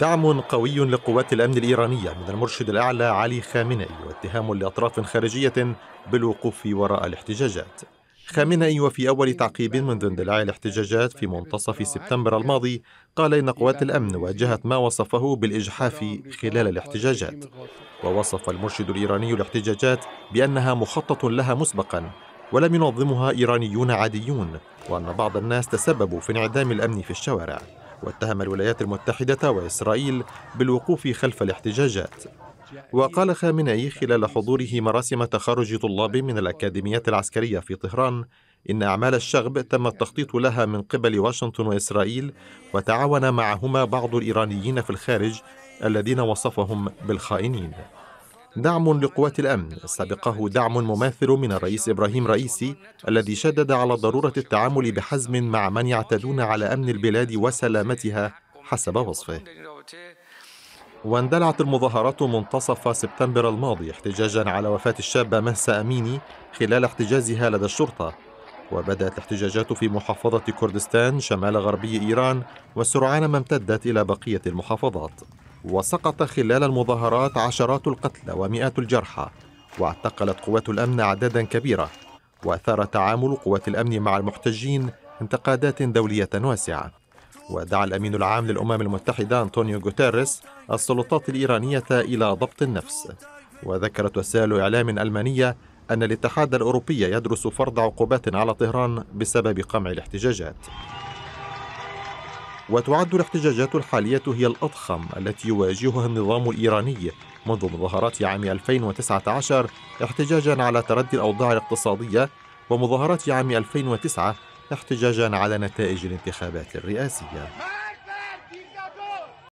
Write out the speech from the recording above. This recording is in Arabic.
دعم قوي لقوات الامن الايرانيه من المرشد الاعلى علي خامنئي واتهام لاطراف خارجيه بالوقوف وراء الاحتجاجات. خامنئي وفي اول تعقيب منذ اندلاع الاحتجاجات في منتصف سبتمبر الماضي قال ان قوات الامن واجهت ما وصفه بالاجحاف خلال الاحتجاجات. ووصف المرشد الايراني الاحتجاجات بانها مخطط لها مسبقا ولم ينظمها ايرانيون عاديون وان بعض الناس تسببوا في انعدام الامن في الشوارع. واتهم الولايات المتحدة وإسرائيل بالوقوف خلف الاحتجاجات وقال خامنئي خلال حضوره مراسم تخرج طلاب من الأكاديميات العسكرية في طهران إن أعمال الشغب تم التخطيط لها من قبل واشنطن وإسرائيل وتعاون معهما بعض الإيرانيين في الخارج الذين وصفهم بالخائنين دعم لقوات الأمن سبقه دعم مماثل من الرئيس إبراهيم رئيسي الذي شدد على ضرورة التعامل بحزم مع من يعتدون على أمن البلاد وسلامتها حسب وصفه واندلعت المظاهرات منتصف سبتمبر الماضي احتجاجا على وفاة الشابة مهسا أميني خلال احتجازها لدى الشرطة وبدأت الاحتجاجات في محافظة كردستان شمال غربي إيران وسرعان ما امتدت إلى بقية المحافظات وسقط خلال المظاهرات عشرات القتلى ومئات الجرحى واعتقلت قوات الأمن أعدادا كبيرة وأثار تعامل قوات الأمن مع المحتجين انتقادات دولية واسعة ودعا الأمين العام للأمم المتحدة أنطونيو غوتيريس السلطات الإيرانية إلى ضبط النفس وذكرت وسائل إعلام ألمانية أن الاتحاد الأوروبي يدرس فرض عقوبات على طهران بسبب قمع الاحتجاجات وتعد الاحتجاجات الحالية هي الأضخم التي يواجهها النظام الإيراني منذ مظاهرات عام 2019 احتجاجا على تردي الأوضاع الاقتصادية ومظاهرات عام 2009 احتجاجا على نتائج الانتخابات الرئاسية